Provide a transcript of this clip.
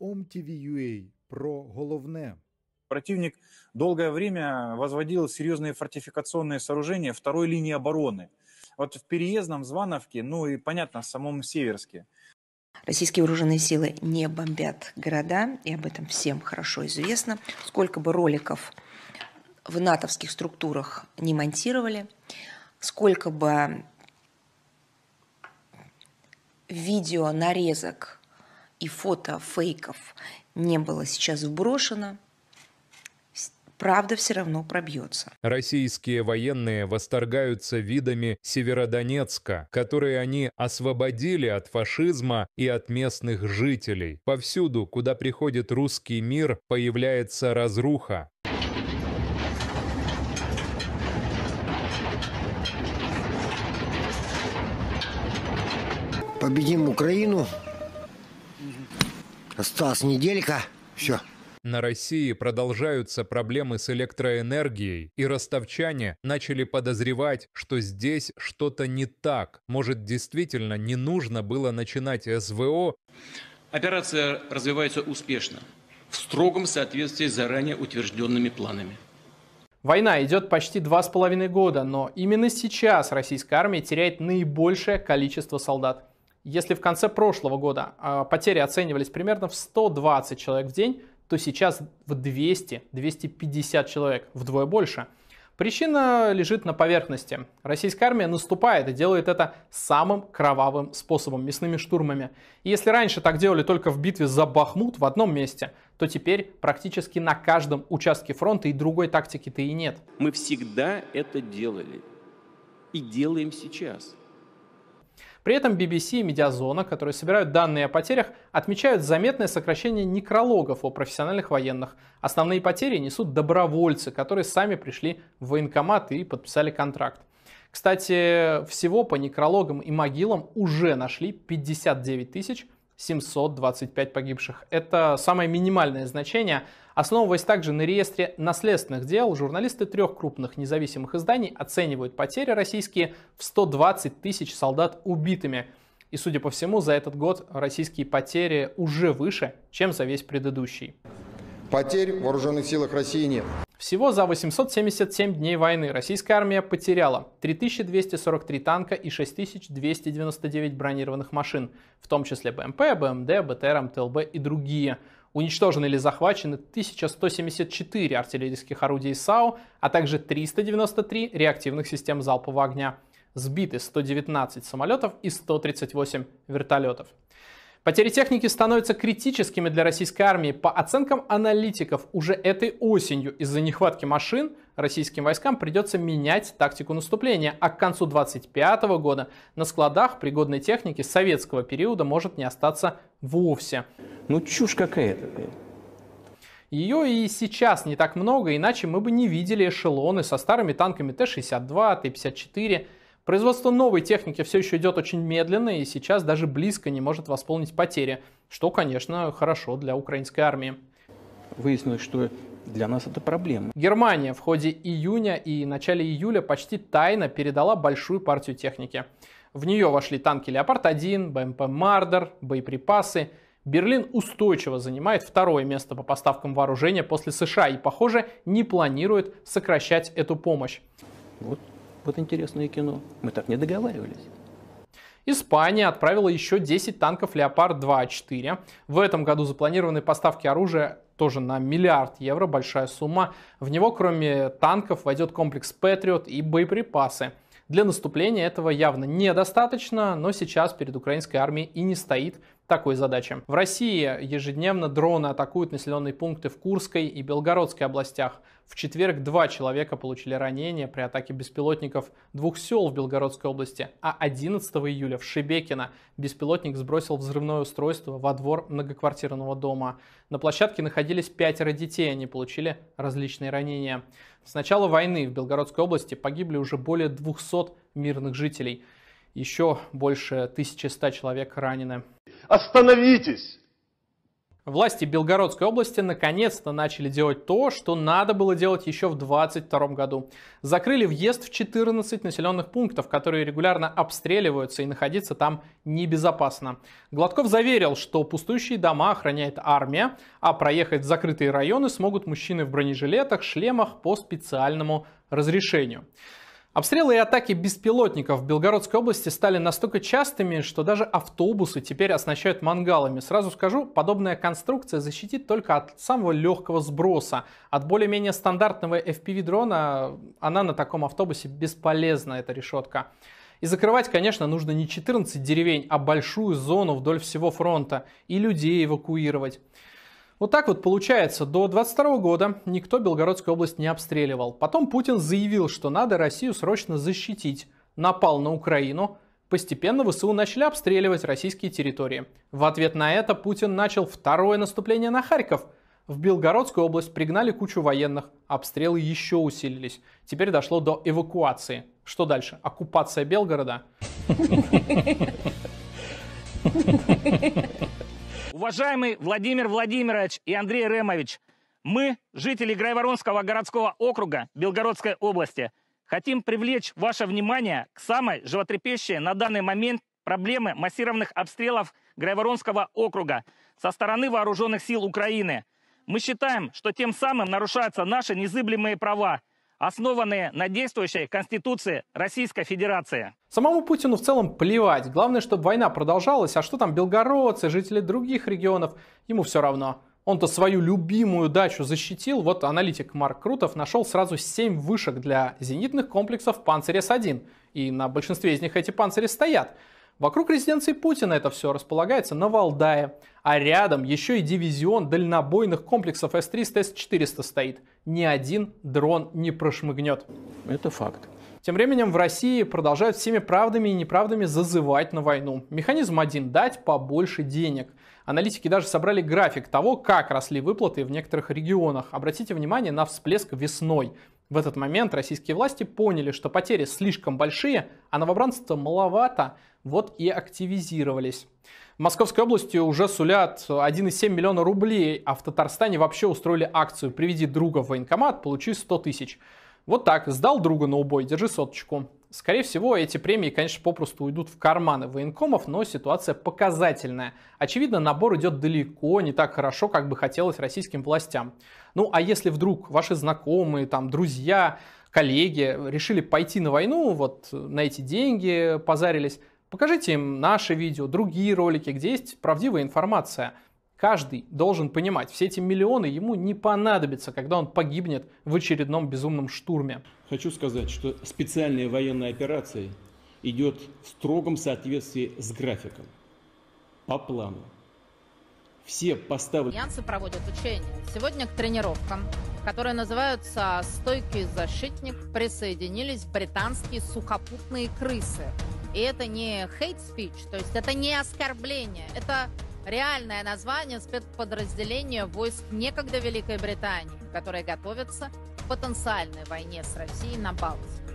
OMTV.ua про головне. Противник долгое время возводил серьезные фортификационные сооружения второй линии обороны. Вот в Переездном, Звановке, ну и, понятно, в самом Северске. Российские вооруженные силы не бомбят города, и об этом всем хорошо известно. Сколько бы роликов в натовских структурах не монтировали, сколько бы видео нарезок и фото фейков не было сейчас вброшено, правда все равно пробьется. Российские военные восторгаются видами Северодонецка, которые они освободили от фашизма и от местных жителей. Повсюду, куда приходит русский мир, появляется разруха. Победим Украину, Осталась неделька. Все. На России продолжаются проблемы с электроэнергией, и ростовчане начали подозревать, что здесь что-то не так. Может, действительно не нужно было начинать СВО? Операция развивается успешно, в строгом соответствии с заранее утвержденными планами. Война идет почти два с половиной года, но именно сейчас российская армия теряет наибольшее количество солдат. Если в конце прошлого года а, потери оценивались примерно в 120 человек в день, то сейчас в 200-250 человек, вдвое больше. Причина лежит на поверхности. Российская армия наступает и делает это самым кровавым способом, мясными штурмами. И если раньше так делали только в битве за Бахмут в одном месте, то теперь практически на каждом участке фронта и другой тактики-то и нет. Мы всегда это делали и делаем сейчас. При этом BBC и Медиазона, которые собирают данные о потерях, отмечают заметное сокращение некрологов о профессиональных военных. Основные потери несут добровольцы, которые сами пришли в военкомат и подписали контракт. Кстати, всего по некрологам и могилам уже нашли 59 725 погибших. Это самое минимальное значение. Основываясь также на реестре наследственных дел, журналисты трех крупных независимых изданий оценивают потери российские в 120 тысяч солдат убитыми. И, судя по всему, за этот год российские потери уже выше, чем за весь предыдущий. Потерь в вооруженных силах России нет. Всего за 877 дней войны российская армия потеряла 3243 танка и 6299 бронированных машин, в том числе БМП, БМД, БТР, МТЛБ и другие – уничтожены или захвачены 1174 артиллерийских орудий САУ, а также 393 реактивных систем залпового огня. Сбиты 119 самолетов и 138 вертолетов. Потери техники становятся критическими для российской армии. По оценкам аналитиков, уже этой осенью из-за нехватки машин российским войскам придется менять тактику наступления, а к концу 25 года на складах пригодной техники советского периода может не остаться вовсе. Ну чушь какая-то. Ее и сейчас не так много, иначе мы бы не видели эшелоны со старыми танками Т-62, Т-54. Производство новой техники все еще идет очень медленно и сейчас даже близко не может восполнить потери, что, конечно, хорошо для украинской армии. Выяснилось, что для нас это проблема. Германия в ходе июня и начале июля почти тайно передала большую партию техники. В нее вошли танки «Леопард-1», БМП «Мардер», боеприпасы. Берлин устойчиво занимает второе место по поставкам вооружения после США и, похоже, не планирует сокращать эту помощь. Вот, вот интересное кино. Мы так не договаривались. Испания отправила еще 10 танков «Леопард-2А4». А в этом году запланированы поставки оружия тоже на миллиард евро, большая сумма. В него, кроме танков, войдет комплекс Patriot и боеприпасы. Для наступления этого явно недостаточно, но сейчас перед украинской армией и не стоит такой задачи. В России ежедневно дроны атакуют населенные пункты в Курской и Белгородской областях. В четверг два человека получили ранения при атаке беспилотников двух сел в Белгородской области, а 11 июля в Шебекино беспилотник сбросил взрывное устройство во двор многоквартирного дома. На площадке находились пятеро детей, они получили различные ранения. С начала войны в Белгородской области погибли уже более 200 мирных жителей. Еще больше 1100 человек ранены. Остановитесь! Власти Белгородской области наконец-то начали делать то, что надо было делать еще в 2022 году. Закрыли въезд в 14 населенных пунктов, которые регулярно обстреливаются и находиться там небезопасно. Гладков заверил, что пустующие дома охраняет армия, а проехать в закрытые районы смогут мужчины в бронежилетах, шлемах по специальному разрешению. Обстрелы и атаки беспилотников в Белгородской области стали настолько частыми, что даже автобусы теперь оснащают мангалами. Сразу скажу, подобная конструкция защитит только от самого легкого сброса. От более-менее стандартного FPV-дрона она на таком автобусе бесполезна, эта решетка. И закрывать, конечно, нужно не 14 деревень, а большую зону вдоль всего фронта и людей эвакуировать. Вот так вот получается, до 22 года никто Белгородскую область не обстреливал. Потом Путин заявил, что надо Россию срочно защитить, напал на Украину, Постепенно ВСУ начали обстреливать российские территории. В ответ на это Путин начал второе наступление на Харьков. В Белгородскую область пригнали кучу военных, обстрелы еще усилились. Теперь дошло до эвакуации. Что дальше? Оккупация Белгорода? Уважаемый Владимир Владимирович и Андрей Ремович, мы, жители Грайворонского городского округа Белгородской области, хотим привлечь ваше внимание к самой животрепещущей на данный момент проблемы массированных обстрелов Грайворонского округа со стороны вооруженных сил Украины. Мы считаем, что тем самым нарушаются наши незыблемые права, основанные на действующей Конституции Российской Федерации. Самому Путину в целом плевать. Главное, чтобы война продолжалась, а что там белгородцы, жители других регионов, ему все равно. Он-то свою любимую дачу защитил. Вот аналитик Марк Крутов нашел сразу 7 вышек для зенитных комплексов «Панцирь С-1». И на большинстве из них эти панцири стоят. Вокруг резиденции Путина это все располагается на Валдае. А рядом еще и дивизион дальнобойных комплексов С-300, С-400 стоит. Ни один дрон не прошмыгнет. Это факт. Тем временем в России продолжают всеми правдами и неправдами зазывать на войну. Механизм один – дать побольше денег. Аналитики даже собрали график того, как росли выплаты в некоторых регионах. Обратите внимание на всплеск весной. В этот момент российские власти поняли, что потери слишком большие, а новобранцев маловато, вот и активизировались. В Московской области уже сулят 1,7 миллиона рублей, а в Татарстане вообще устроили акцию «Приведи друга в военкомат, получи 100 тысяч». Вот так, сдал друга на убой, держи соточку. Скорее всего, эти премии, конечно, попросту уйдут в карманы военкомов, но ситуация показательная. Очевидно, набор идет далеко не так хорошо, как бы хотелось российским властям. Ну а если вдруг ваши знакомые, там, друзья, коллеги решили пойти на войну, вот на эти деньги позарились, покажите им наше видео, другие ролики, где есть правдивая информация – Каждый должен понимать, все эти миллионы ему не понадобятся, когда он погибнет в очередном безумном штурме. Хочу сказать, что специальная военная операция идет в строгом соответствии с графиком, по плану. Все поставлены... Альянсы проводят учения. Сегодня к тренировкам, которые называются «Стойкий защитник», присоединились британские сухопутные крысы. И это не хейт-спич, то есть это не оскорбление, это Реальное название спецподразделения войск некогда Великой Британии, которые готовятся к потенциальной войне с Россией на Балтике.